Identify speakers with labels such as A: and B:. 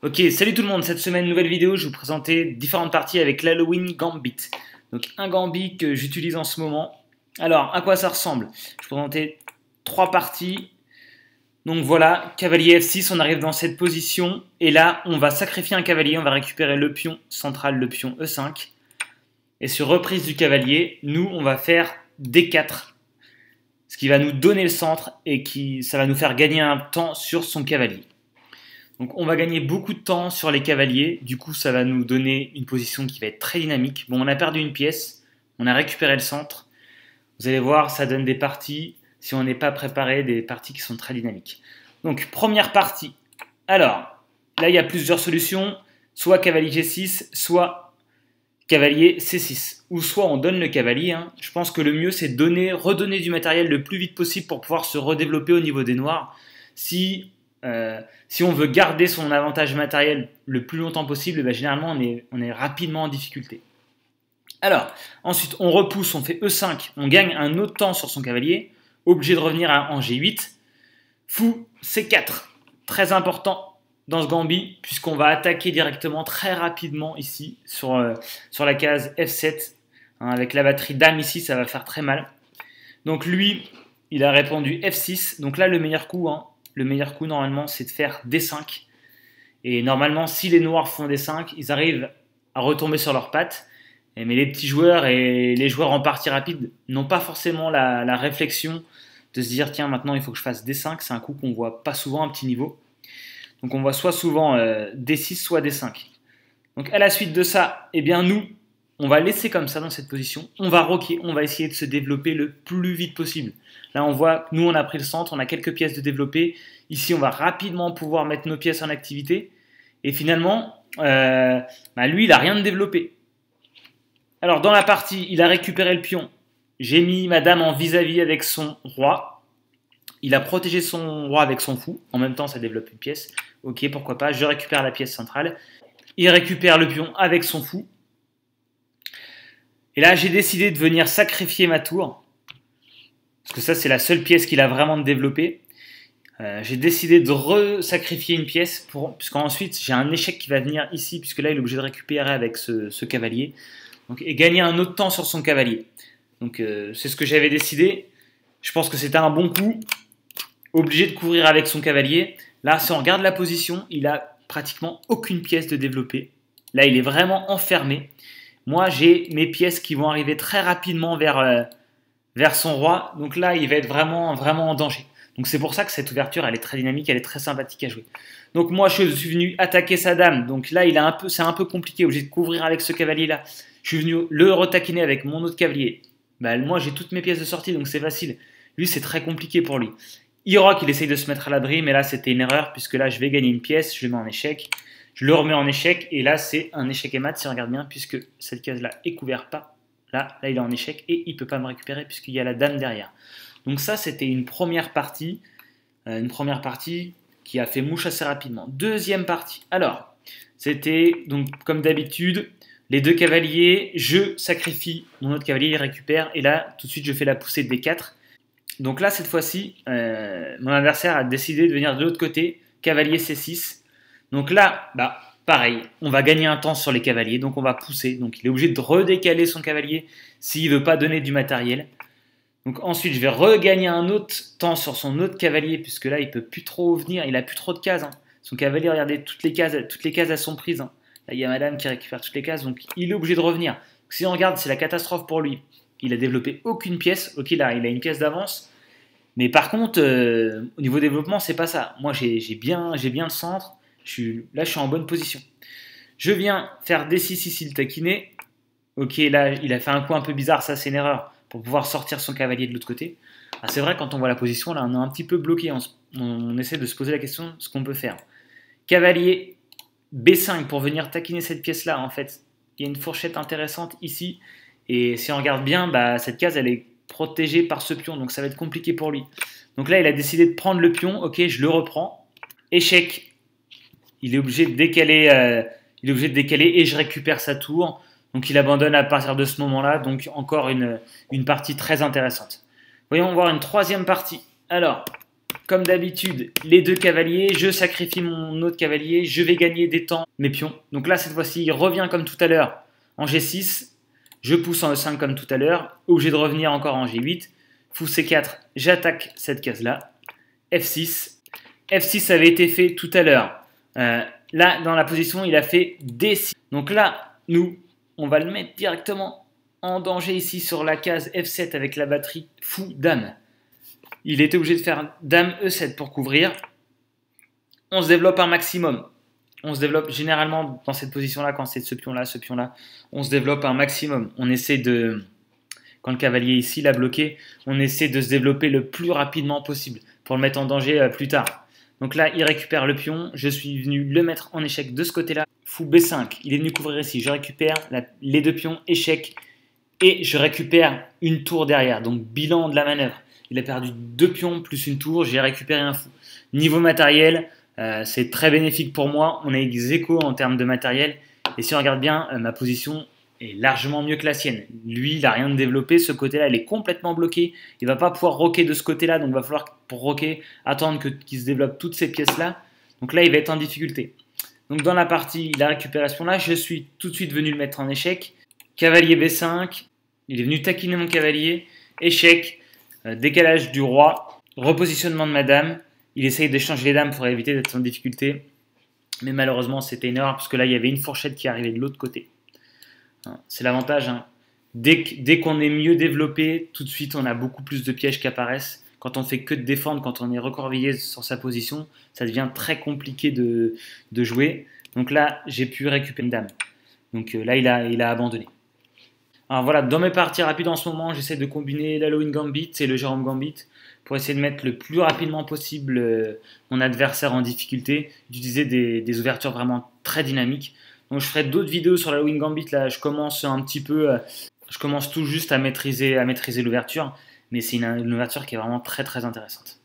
A: Ok, salut tout le monde, cette semaine, nouvelle vidéo, je vous présenter différentes parties avec l'Halloween Gambit. Donc un Gambit que j'utilise en ce moment. Alors, à quoi ça ressemble Je vais présenter trois parties. Donc voilà, cavalier F6, on arrive dans cette position. Et là, on va sacrifier un cavalier, on va récupérer le pion central, le pion E5. Et sur reprise du cavalier, nous, on va faire D4. Ce qui va nous donner le centre et qui, ça va nous faire gagner un temps sur son cavalier. Donc on va gagner beaucoup de temps sur les cavaliers, du coup ça va nous donner une position qui va être très dynamique. Bon, on a perdu une pièce, on a récupéré le centre. Vous allez voir, ça donne des parties, si on n'est pas préparé, des parties qui sont très dynamiques. Donc première partie. Alors, là il y a plusieurs solutions, soit cavalier G6, soit cavalier C6. Ou soit on donne le cavalier, hein. je pense que le mieux c'est donner, redonner du matériel le plus vite possible pour pouvoir se redévelopper au niveau des noirs. Si euh, si on veut garder son avantage matériel le plus longtemps possible, eh ben, généralement on est, rapidement en difficulté. Alors, ensuite on repousse, on fait E5, on gagne un autre temps sur son cavalier, obligé de revenir à, en G8. Fou C4, très important dans ce Gambit, puisqu'on va attaquer directement très rapidement ici sur, euh, la case F7. Hein, avec la batterie dame ici, ça va faire très mal. Donc lui, il a répondu F6. Donc là, le meilleur coup, hein, le meilleur coup normalement c'est de faire D5. Et normalement si les noirs font D5, ils arrivent à retomber sur leurs pattes. Mais les petits joueurs et les joueurs en partie rapide n'ont pas forcément la, réflexion de se dire tiens maintenant il faut que je fasse D5, c'est un coup qu'on voit pas souvent à petit niveau. Donc on voit soit souvent euh, D6 soit D5. Donc à la suite de ça, eh bien nous, on va laisser comme ça dans cette position, on va rocker, on va essayer de se développer le plus vite possible. Là, on voit, que nous, on a pris le centre, on a quelques pièces de développer. Ici, on va rapidement pouvoir mettre nos pièces en activité. Et finalement, euh, bah, lui, il n'a rien de développé. Alors, dans la partie, il a récupéré le pion. J'ai mis madame en vis à -vis avec son roi. Il a protégé son roi avec son fou. En même temps, ça développe une pièce. Ok, pourquoi pas. Je récupère la pièce centrale. Il récupère le pion avec son fou. Et là, j'ai décidé de venir sacrifier ma tour. Parce que ça, c'est la seule pièce qu'il a vraiment développée. Euh, j'ai décidé de re-sacrifier une pièce, pour... puisqu'ensuite, j'ai un échec qui va venir ici, puisque là, il est obligé de récupérer avec ce, cavalier. et gagner un autre temps sur son cavalier. Donc, euh, c'est ce que j'avais décidé. Je pense que c'était un bon coup. Obligé de courir avec son cavalier. Là, si on regarde la position, il a pratiquement aucune pièce de développer. Là, il est vraiment enfermé. Moi, j'ai mes pièces qui vont arriver très rapidement vers, euh, vers son roi. Donc là, il va être vraiment, vraiment en danger. Donc c'est pour ça que cette ouverture, elle est très dynamique, elle est très sympathique à jouer. Donc moi, je suis venu attaquer sa dame. Donc là, il a un peu, c'est un peu compliqué, obligé de couvrir avec ce cavalier-là. Je suis venu le retaquiner avec mon autre cavalier. Bah, moi, j'ai toutes mes pièces de sortie, donc c'est facile. Lui, c'est très compliqué pour lui. Hirok, il essaye de se mettre à l'abri, mais là, c'était une erreur, puisque là, je vais gagner une pièce, je mets en échec. Je le remets en échec et là, c'est un échec et mat si on regarde bien, puisque cette case-là est couverte pas. Là, là, il est en échec et il ne peut pas me récupérer puisqu'il y a la dame derrière. Donc ça, c'était une première partie, euh, une première partie qui a fait mouche assez rapidement. Deuxième partie. Alors, c'était donc comme d'habitude, les deux cavaliers, je sacrifie mon autre cavalier, il récupère et là, tout de suite, je fais la poussée de D4. Donc là, cette fois-ci, euh, mon adversaire a décidé de venir de l'autre côté, cavalier C6. Donc là, bah, pareil, on va gagner un temps sur les cavaliers, donc on va pousser. Donc il est obligé de redécaler son cavalier s'il ne veut pas donner du matériel. Donc ensuite, je vais regagner un autre temps sur son autre cavalier, puisque là, il peut plus trop venir, il a plus trop de cases. Hein. Son cavalier, regardez, toutes les cases, toutes les cases à son prise. Hein. Là, il y a madame qui récupère toutes les cases, donc il est obligé de revenir. si on regarde, c'est la catastrophe pour lui. Il a développé aucune pièce. Ok, là, il a une pièce d'avance. Mais par contre, euh, au niveau développement, c'est pas ça. Moi, j'ai bien, bien le centre là, je suis en bonne position. Je viens faire D6 ici le taquiner. Ok, là, il a fait un coup un peu bizarre, ça c'est une erreur, pour pouvoir sortir son cavalier de l'autre côté. Ah, c'est vrai, quand on voit la position, là, on est un petit peu bloqué. On, on essaie de se poser la question, ce qu'on peut faire. Cavalier B5 pour venir taquiner cette pièce-là, en fait. Il y a une fourchette intéressante ici. Et si on regarde bien, bah, cette case, elle est protégée par ce pion, donc ça va être compliqué pour lui. Donc là, il a décidé de prendre le pion, ok, je le reprends. Échec, il est obligé de décaler, euh, il est obligé de décaler et je récupère sa tour. Donc il abandonne à partir de ce moment-là. Donc encore une, une partie très intéressante. Voyons voir une troisième partie. Alors, comme d'habitude, les deux cavaliers, je sacrifie mon autre cavalier, je vais gagner des temps, mes pions. Donc là, cette fois-ci, il revient comme tout à l'heure en G6, je pousse en E5 comme tout à l'heure, obligé de revenir encore en G8, fou C4, j'attaque cette case-là, F6. F6 avait été fait tout à l'heure euh, là, dans la position, il a fait D6. Donc là, nous, on va le mettre directement en danger ici sur la case F7 avec la batterie fou dame. Il était obligé de faire dame E7 pour couvrir. On se développe un maximum. On se développe généralement dans cette position-là, quand c'est ce pion-là, ce pion-là, on se développe un maximum. On essaie de, quand le cavalier ici l'a bloqué, on essaie de se développer le plus rapidement possible pour le mettre en danger euh, plus tard. Donc là, il récupère le pion. Je suis venu le mettre en échec de ce côté-là. Fou B5. Il est venu couvrir ici. Je récupère les deux pions, échec. Et je récupère une tour derrière. Donc bilan de la manœuvre. Il a perdu deux pions plus une tour. J'ai récupéré un fou. Niveau matériel, euh, c'est très bénéfique pour moi. On est ex aequo en termes de matériel. Et si on regarde bien, euh, ma position est largement mieux que la sienne. Lui, il n'a rien de développé, ce côté-là, il est complètement bloqué. Il va pas pouvoir roquer de ce côté-là, donc il va falloir pour roquer attendre qu'il se développe toutes ces pièces-là. Donc là, il va être en difficulté. Donc dans la partie, la récupération là, je suis tout de suite venu le mettre en échec. Cavalier B5, il est venu taquiner mon cavalier. Échec, euh, décalage du roi, repositionnement de madame. Il essaye d'échanger les dames pour éviter d'être en difficulté. Mais malheureusement, c'était une erreur parce que là, il y avait une fourchette qui arrivait de l'autre côté. Hein, c'est l'avantage. Hein. Dès, qu'on est mieux développé, tout de suite, on a beaucoup plus de pièges qui apparaissent. Quand on fait que de défendre, quand on est recorvillé sur sa position, ça devient très compliqué de, jouer. Donc là, j'ai pu récupérer une dame. Donc euh, là, il a, abandonné. Alors voilà, dans mes parties rapides en ce moment, j'essaie de combiner l'Halloween Gambit et le Jérôme Gambit pour essayer de mettre le plus rapidement possible euh, mon adversaire en difficulté, d'utiliser des ouvertures vraiment très dynamiques. Donc je ferai d'autres vidéos sur la Wing Gambit. Là, je commence un petit peu, euh, je commence tout juste à maîtriser, à maîtriser l'ouverture, mais c'est une, une, ouverture qui est vraiment très très intéressante.